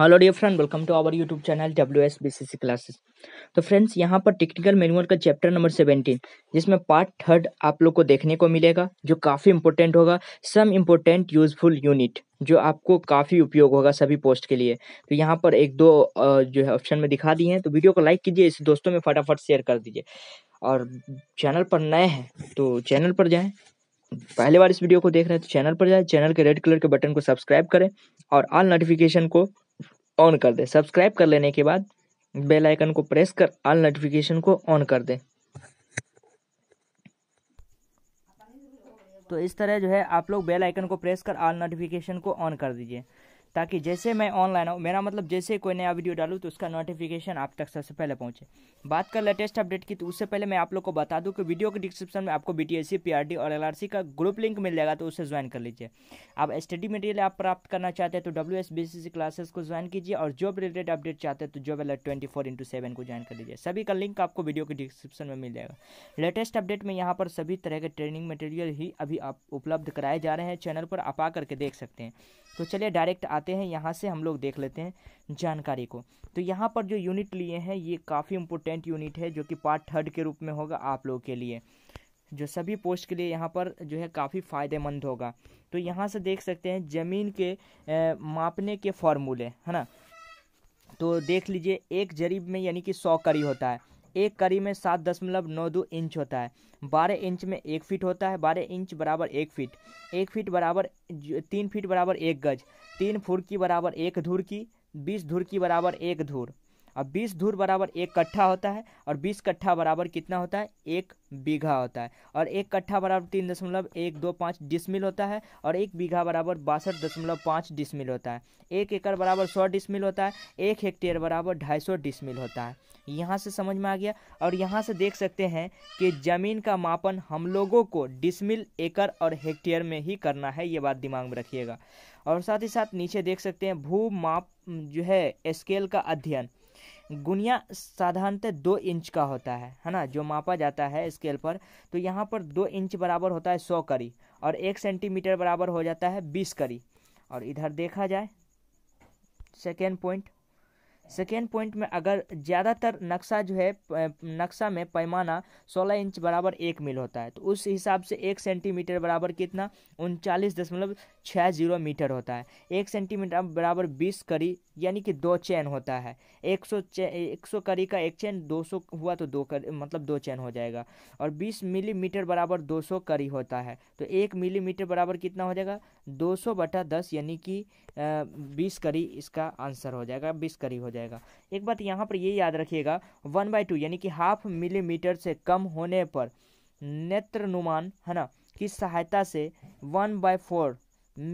hello dear friend welcome to our YouTube channel W S B C C classes तो friends यहाँ पर technical manual का chapter number seventeen जिसमें part third आप लोग को देखने को मिलेगा जो काफ़ी इंपॉर्टेंट होगा सम इम्पोर्टेंट यूजफुल यूनिट जो आपको काफ़ी उपयोग होगा सभी पोस्ट के लिए तो यहाँ पर एक दो जो है ऑप्शन में दिखा दिए हैं तो वीडियो को लाइक कीजिए इस दोस्तों में फटाफट शेयर कर दीजिए और चैनल पर नए हैं तो चैनल पर जाएँ पहले बार इस वीडियो को देख रहे हैं तो चैनल पर जाए चैनल के रेड कलर के बटन को सब्सक्राइब करें और ऑल नोटिफिकेशन को ऑन कर दें सब्सक्राइब कर लेने के बाद बेल आइकन को प्रेस कर ऑल नोटिफिकेशन को ऑन कर दें तो इस तरह जो है आप लोग बेल आइकन को प्रेस कर ऑल नोटिफिकेशन को ऑन कर दीजिए ताकि जैसे मैं ऑनलाइन आऊँ मेरा मतलब जैसे कोई नया वीडियो डालूँ तो उसका नोटिफिकेशन आप तक सबसे पहले पहुँचे बात कर लेटेस्ट अपडेट की तो उससे पहले मैं आप लोग को बता दूँ कि वीडियो के डिस्क्रिप्शन में आपको B T S C P R D और एल आर सी का ग्रुप लिंक मिल जाएगा तो उससे ज्वाइन कर लीजिए आप स्टडी मटेरियल आप प्राप्त करना चाहते हैं तो W S B C classes को ज्वाइन कीजिए और जॉब रिलेटेड अपडेट चाहते हैं तो job alert twenty four into seven को ज्वाइन कर लीजिए सभी का लिंक आपको वीडियो के डिस्क्रिप्शन में मिल जाएगा लेटेस्ट अपडेट में यहाँ पर सभी तरह के ट्रेनिंग मटेरियल ही अभी आप उपलब्ध कराए जा रहे हैं चैनल पर आप आ करके देख सकते हैं तो चलिए डायरेक्ट आते हैं यहाँ से हम लोग देख लेते हैं जानकारी को तो यहाँ पर जो यूनिट लिए हैं ये काफ़ी इम्पोर्टेंट यूनिट है जो कि पार्ट थर्ड के रूप में होगा आप लोगों के लिए जो सभी पोस्ट के लिए यहाँ पर जो है काफ़ी फ़ायदेमंद होगा तो यहाँ से देख सकते हैं ज़मीन के ए, मापने के फॉर्मूले है ना तो देख लीजिए एक जरीब में यानी कि सौ करी होता है एक कड़ी में सात दशमलव नौ दो इंच होता है बारह इंच में एक फीट होता है बारह इंच बराबर एक फीट एक फीट बराबर तीन फीट बराबर एक गज तीन फुर की बराबर एक धुर की बीस धुर की बराबर एक धुर अब बीस धूर बराबर एक कट्ठा होता है और बीस कट्ठा बराबर कितना होता है एक बीघा होता है और एक कट्ठा बराबर तीन दशमलव एक दो पाँच डिसमिल होता है और एक बीघा बराबर बासठ दशमलव पाँच डिसमिल होता है एक एकड़ बराबर सौ डिसमिल होता है एक हेक्टेयर बराबर ढाई सौ डिसमिल होता है यहाँ से समझ में आ गया और यहाँ से देख सकते हैं कि ज़मीन का मापन हम लोगों को डिसमिल एकड़ और हेक्टेयर में ही करना है ये बात दिमाग में रखिएगा और साथ ही साथ नीचे देख सकते हैं भू माप जो है स्केल का अध्ययन गुनिया साधारणतः दो इंच का होता है है ना जो मापा जाता है स्केल पर तो यहाँ पर दो इंच बराबर होता है सौ करी और एक सेंटीमीटर बराबर हो जाता है बीस करी और इधर देखा जाए सेकेंड पॉइंट सेकेंड पॉइंट में अगर ज़्यादातर नक्शा जो है नक्शा में पैमाना 16 इंच बराबर एक मील होता है तो उस हिसाब से एक सेंटीमीटर बराबर कितना उनचालीस दशमलव छः जीरो मीटर होता है एक सेंटीमीटर बराबर बीस करी यानी कि दो चैन होता है एक सौ एक सौ करी का एक चैन दो सौ हुआ तो दो कर मतलब दो चैन हो जाएगा और बीस मिलीमीटर बराबर दो सौ करी होता है तो एक मिलीमीटर बराबर कितना हो जाएगा दो सौ बटा दस यानी कि बीस करी इसका आंसर हो जाएगा बीस करी हो जाएगा जाएगा एक बात यहाँ पर ये याद रखिएगा वन बाई टू यानी कि हाफ मिलीमीटर से कम होने पर नेत्र नुमान है ना की सहायता से वन बाय फोर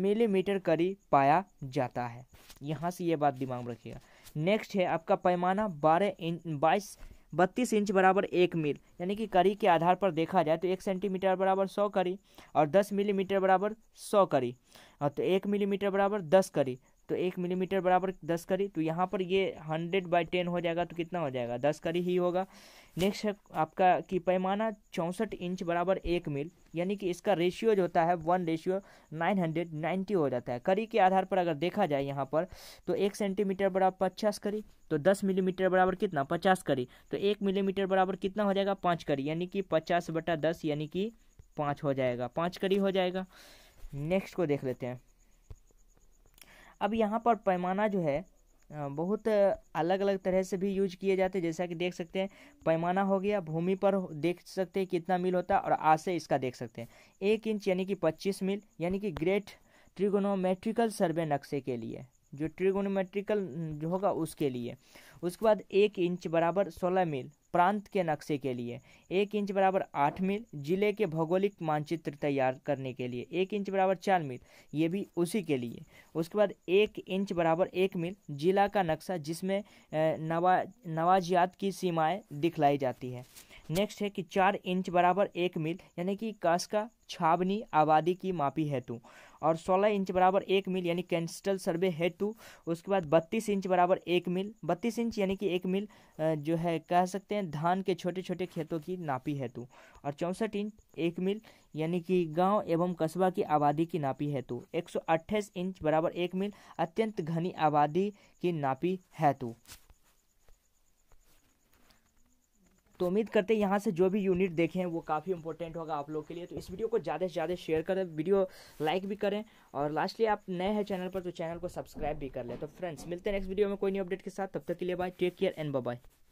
मिलीमीटर करी पाया जाता है यहाँ से ये बात दिमाग में रखिएगा नेक्स्ट है आपका पैमाना बारह इंच बाईस बत्तीस इंच बराबर एक मील यानी कि करी के आधार पर देखा जाए तो एक सेंटीमीटर बराबर सौ करी और दस मिलीमीटर बराबर सौ करी और तो एक मिलीमीटर बराबर दस करी तो एक मिलीमीटर बराबर दस करी तो यहाँ पर ये हंड्रेड बाई टेन हो जाएगा तो कितना हो जाएगा दस करी ही होगा नेक्स्ट है आपका कि पैमाना चौंसठ इंच बराबर एक मील यानी कि इसका रेशियो जो होता है one ratio nine hundred ninety हो जाता है करी के आधार पर अगर देखा जाए यहाँ पर तो एक सेंटीमीटर बराबर पचास करी तो दस मिलीमीटर बराबर कितना पचास करी तो एक मिलीमीटर बराबर कितना हो जाएगा पाँच करी यानी कि पचास बटा दस यानी कि पाँच हो जाएगा पाँच करी हो जाएगा नेक्स्ट को देख लेते हैं अब यहाँ पर पैमाना जो है बहुत अलग अलग तरह से भी यूज किए जाते हैं जैसा कि देख सकते हैं पैमाना हो गया भूमि पर देख सकते हैं कितना मील होता है और आसे इसका देख सकते हैं एक इंच यानी कि पच्चीस मील यानी कि ग्रेट ट्रिगोनोमेट्रिकल सर्वे नक्शे के लिए जो ट्रिगोनोमेट्रिकल जो होगा उसके लिए उसके बाद एक इंच बराबर सोलह मील प्रांत के नक्शे के लिए एक इंच बराबर आठ मील जिले के भौगोलिक मानचित्र तैयार करने के लिए एक इंच बराबर चार मील ये भी उसी के लिए उसके बाद एक इंच बराबर एक मील जिला का नक्शा जिसमें नवा नवाजियात की सीमाएं दिखलाई जाती है नेक्स्ट है कि चार इंच बराबर एक मील यानी कि कास का छावनी आबादी की मापी हेतु और 16 इंच बराबर एक मील यानी कैंस्टल सर्वे है टू उसके बाद 32 इंच बराबर एक मील 32 इंच यानी कि एक मील जो है कह सकते हैं धान के छोटे छोटे खेतों की नापी हेतु और चौंसठ इंच एक मील यानी कि गांव एवं कस्बा की आबादी की नापी तो एक इंच बराबर एक मील अत्यंत घनी आबादी की नापी तो तो उम्मीद करते हैं यहाँ से जो भी यूनिट देखें वो काफ़ी इंपॉर्टेंट होगा आप लोग के लिए तो इस वीडियो को ज़्यादा से ज़्यादा शेयर करें वीडियो लाइक भी करें और लास्टली आप नए हैं चैनल पर तो चैनल को सब्सक्राइब भी कर लें तो फ्रेंड्स मिलते हैं नेक्स्ट वीडियो में कोई नई अपडेट के साथ तब तक के लिए bye take care and bye